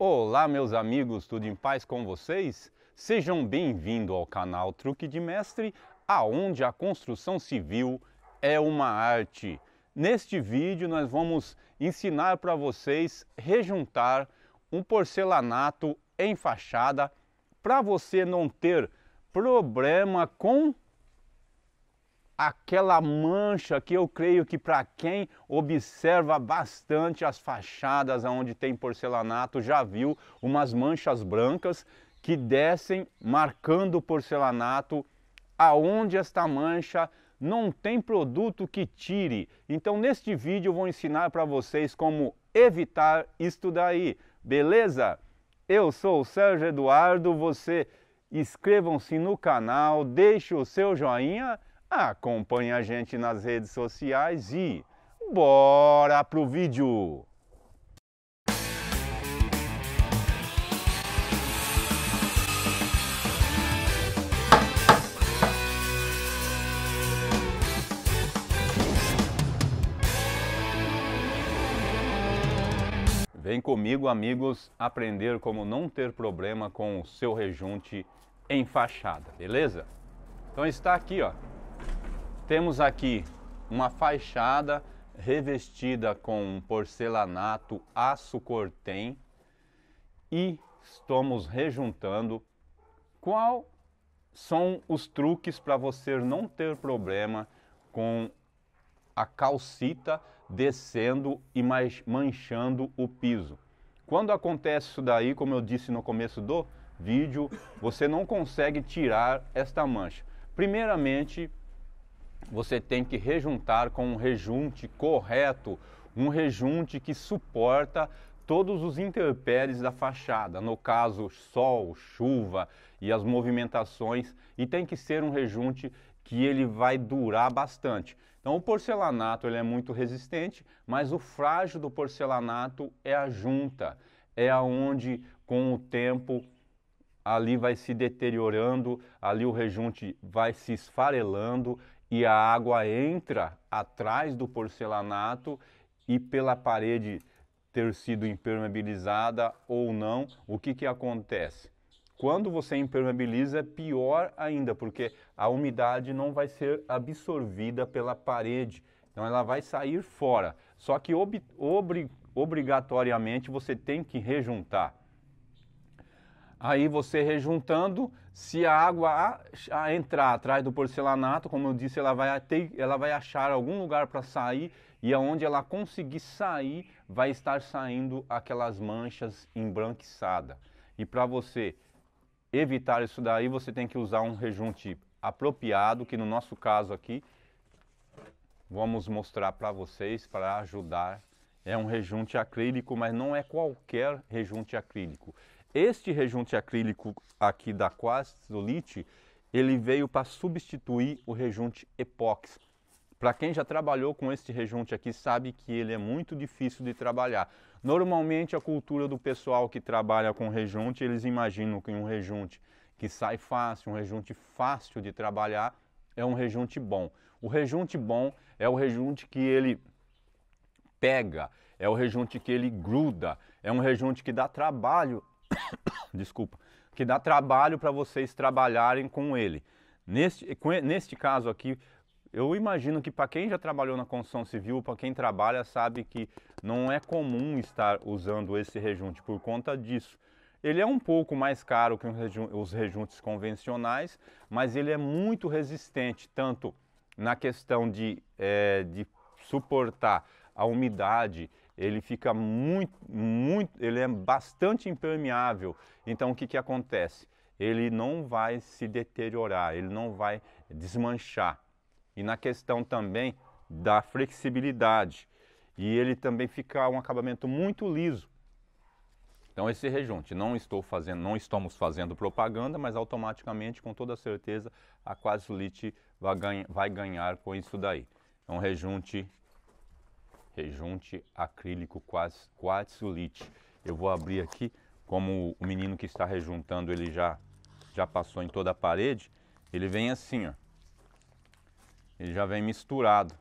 Olá, meus amigos, tudo em paz com vocês? Sejam bem-vindos ao canal Truque de Mestre, aonde a construção civil é uma arte. Neste vídeo nós vamos ensinar para vocês rejuntar um porcelanato em fachada para você não ter problema com aquela mancha que eu creio que para quem observa bastante as fachadas onde tem porcelanato já viu umas manchas brancas que descem marcando o porcelanato aonde esta mancha não tem produto que tire. Então neste vídeo eu vou ensinar para vocês como evitar isto daí, beleza? Eu sou o Sérgio Eduardo, você inscrevam-se no canal, deixe o seu joinha Acompanhe a gente nas redes sociais e bora pro vídeo! Vem comigo, amigos, aprender como não ter problema com o seu rejunte em fachada, beleza? Então está aqui, ó, temos aqui uma fachada revestida com porcelanato aço cortem e estamos rejuntando qual são os truques para você não ter problema com a calcita descendo e mais manchando o piso. Quando acontece isso daí, como eu disse no começo do vídeo, você não consegue tirar esta mancha. Primeiramente, você tem que rejuntar com um rejunte correto, um rejunte que suporta todos os interpéries da fachada, no caso sol, chuva e as movimentações, e tem que ser um rejunte que ele vai durar bastante. Então o porcelanato ele é muito resistente, mas o frágil do porcelanato é a junta, é aonde com o tempo ali vai se deteriorando, ali o rejunte vai se esfarelando e a água entra atrás do porcelanato e pela parede ter sido impermeabilizada ou não, o que, que acontece? Quando você impermeabiliza, é pior ainda, porque a umidade não vai ser absorvida pela parede, então ela vai sair fora. Só que ob obrigatoriamente você tem que rejuntar. Aí você rejuntando, se a água a, a entrar atrás do porcelanato, como eu disse, ela vai, ter, ela vai achar algum lugar para sair e aonde ela conseguir sair, vai estar saindo aquelas manchas embranquiçadas. E para você evitar isso daí, você tem que usar um rejunte apropriado, que no nosso caso aqui, vamos mostrar para vocês para ajudar. É um rejunte acrílico, mas não é qualquer rejunte acrílico este rejunte acrílico aqui da Quasolite, ele veio para substituir o rejunte epox. Para quem já trabalhou com este rejunte aqui, sabe que ele é muito difícil de trabalhar. Normalmente a cultura do pessoal que trabalha com rejunte, eles imaginam que um rejunte que sai fácil, um rejunte fácil de trabalhar, é um rejunte bom. O rejunte bom é o rejunte que ele pega, é o rejunte que ele gruda, é um rejunte que dá trabalho desculpa, que dá trabalho para vocês trabalharem com ele. Neste, com, neste caso aqui, eu imagino que para quem já trabalhou na construção civil, para quem trabalha, sabe que não é comum estar usando esse rejunte por conta disso. Ele é um pouco mais caro que os rejuntes convencionais, mas ele é muito resistente, tanto na questão de, é, de suportar a umidade ele fica muito, muito, ele é bastante impermeável. Então o que, que acontece? Ele não vai se deteriorar, ele não vai desmanchar. E na questão também da flexibilidade. E ele também fica um acabamento muito liso. Então esse rejunte, não estou fazendo, não estamos fazendo propaganda, mas automaticamente, com toda certeza, a Quasulite vai, ganha, vai ganhar com isso daí. É um rejunte rejunte acrílico quartzulite. Eu vou abrir aqui, como o menino que está rejuntando, ele já, já passou em toda a parede, ele vem assim, ó. Ele já vem misturado.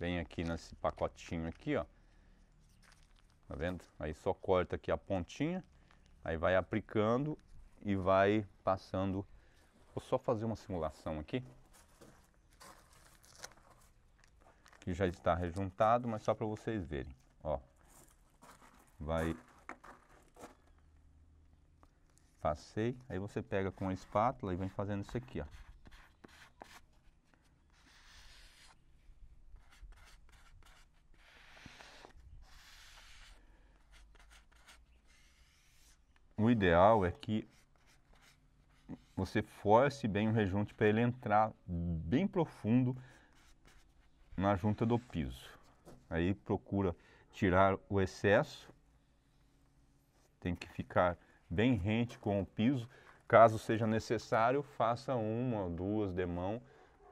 Vem aqui nesse pacotinho aqui, ó. Tá vendo? Aí só corta aqui a pontinha, aí vai aplicando e vai passando. Vou só fazer uma simulação aqui. que já está rejuntado, mas só para vocês verem. Ó, vai passei, aí você pega com a espátula e vem fazendo isso aqui, ó. O ideal é que você force bem o rejunte para ele entrar bem profundo na junta do piso. Aí procura tirar o excesso, tem que ficar bem rente com o piso. Caso seja necessário, faça uma, duas de mão,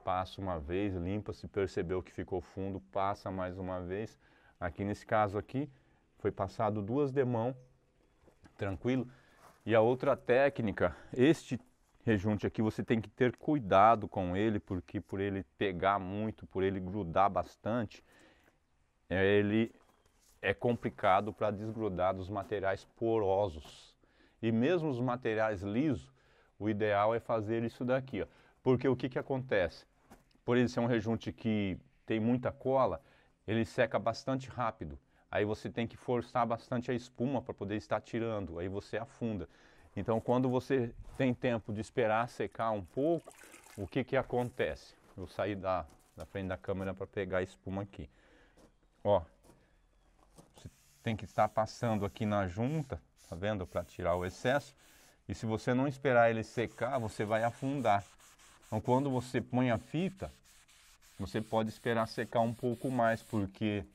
passa uma vez, limpa, se percebeu que ficou fundo, passa mais uma vez. Aqui nesse caso aqui, foi passado duas de mão, tranquilo. E a outra técnica, este rejunte aqui você tem que ter cuidado com ele, porque por ele pegar muito, por ele grudar bastante, é, ele é complicado para desgrudar dos materiais porosos. E mesmo os materiais lisos, o ideal é fazer isso daqui, ó. porque o que, que acontece? Por ele ser um rejunte que tem muita cola, ele seca bastante rápido. Aí você tem que forçar bastante a espuma para poder estar tirando, aí você afunda. Então, quando você tem tempo de esperar secar um pouco, o que, que acontece? Eu saí da, da frente da câmera para pegar a espuma aqui. Ó, você tem que estar passando aqui na junta, tá vendo? Para tirar o excesso. E se você não esperar ele secar, você vai afundar. Então, quando você põe a fita, você pode esperar secar um pouco mais, porque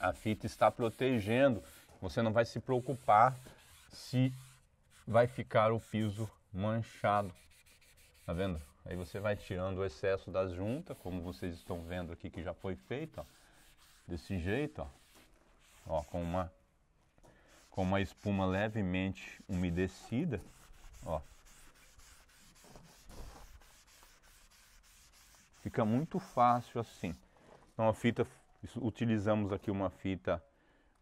a fita está protegendo. Você não vai se preocupar se vai ficar o piso manchado. Tá vendo? Aí você vai tirando o excesso da junta, como vocês estão vendo aqui que já foi feito, ó, desse jeito, ó, ó, com uma com uma espuma levemente umedecida, ó. Fica muito fácil assim. Então a fita utilizamos aqui uma fita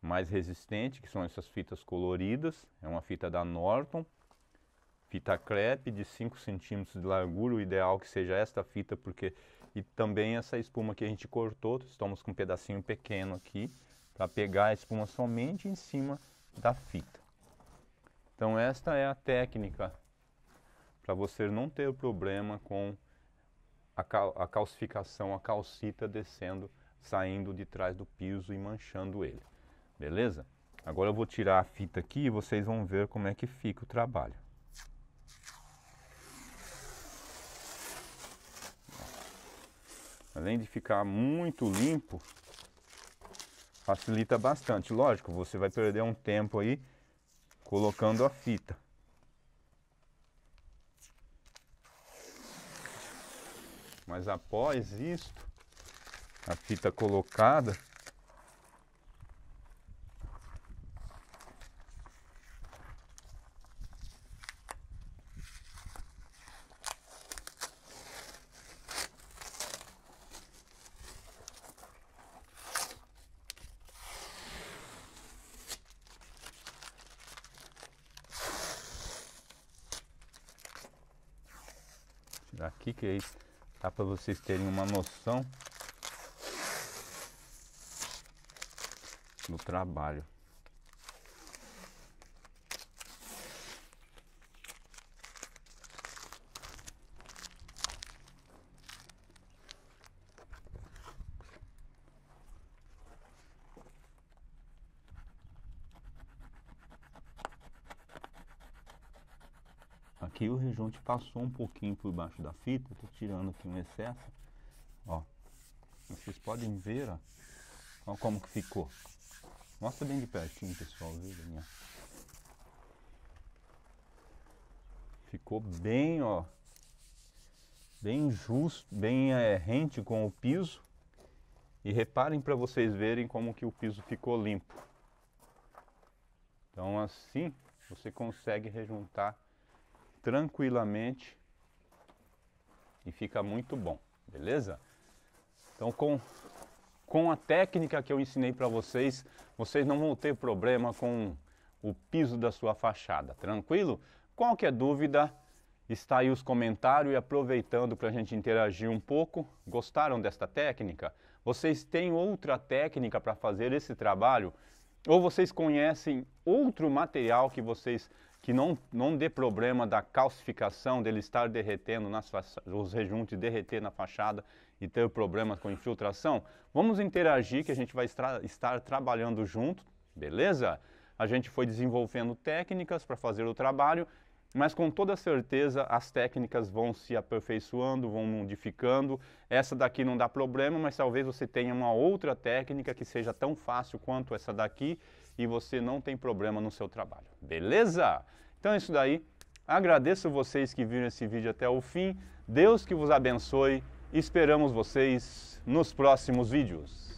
mais resistente, que são essas fitas coloridas. É uma fita da Norton, fita crepe de 5 centímetros de largura. O ideal que seja esta fita, porque e também essa espuma que a gente cortou, estamos com um pedacinho pequeno aqui para pegar a espuma somente em cima da fita. Então esta é a técnica para você não ter problema com a, cal a calcificação, a calcita descendo, saindo de trás do piso e manchando ele. Beleza? Agora eu vou tirar a fita aqui e vocês vão ver como é que fica o trabalho. Além de ficar muito limpo, facilita bastante. Lógico, você vai perder um tempo aí colocando a fita. Mas após isto, a fita colocada, daqui, que aí dá para vocês terem uma noção do trabalho. Aqui o rejunte passou um pouquinho por baixo da fita, estou tirando aqui um excesso. Ó, vocês podem ver, ó, ó como que ficou. Mostra bem de pertinho, pessoal, viu, Daniel? Ficou bem, ó, bem justo, bem é, rente com o piso. E reparem para vocês verem como que o piso ficou limpo. Então assim você consegue rejuntar tranquilamente e fica muito bom, beleza? Então com, com a técnica que eu ensinei para vocês, vocês não vão ter problema com o piso da sua fachada, tranquilo? Qualquer dúvida, está aí os comentários e aproveitando para a gente interagir um pouco. Gostaram desta técnica? Vocês têm outra técnica para fazer esse trabalho? Ou vocês conhecem outro material que vocês que não, não dê problema da calcificação, dele estar derretendo, nas os rejuntos derreter na fachada e ter problemas com infiltração, vamos interagir que a gente vai estar trabalhando junto, beleza? A gente foi desenvolvendo técnicas para fazer o trabalho mas com toda certeza as técnicas vão se aperfeiçoando, vão modificando. Essa daqui não dá problema, mas talvez você tenha uma outra técnica que seja tão fácil quanto essa daqui e você não tem problema no seu trabalho. Beleza? Então é isso daí. Agradeço vocês que viram esse vídeo até o fim. Deus que vos abençoe. Esperamos vocês nos próximos vídeos.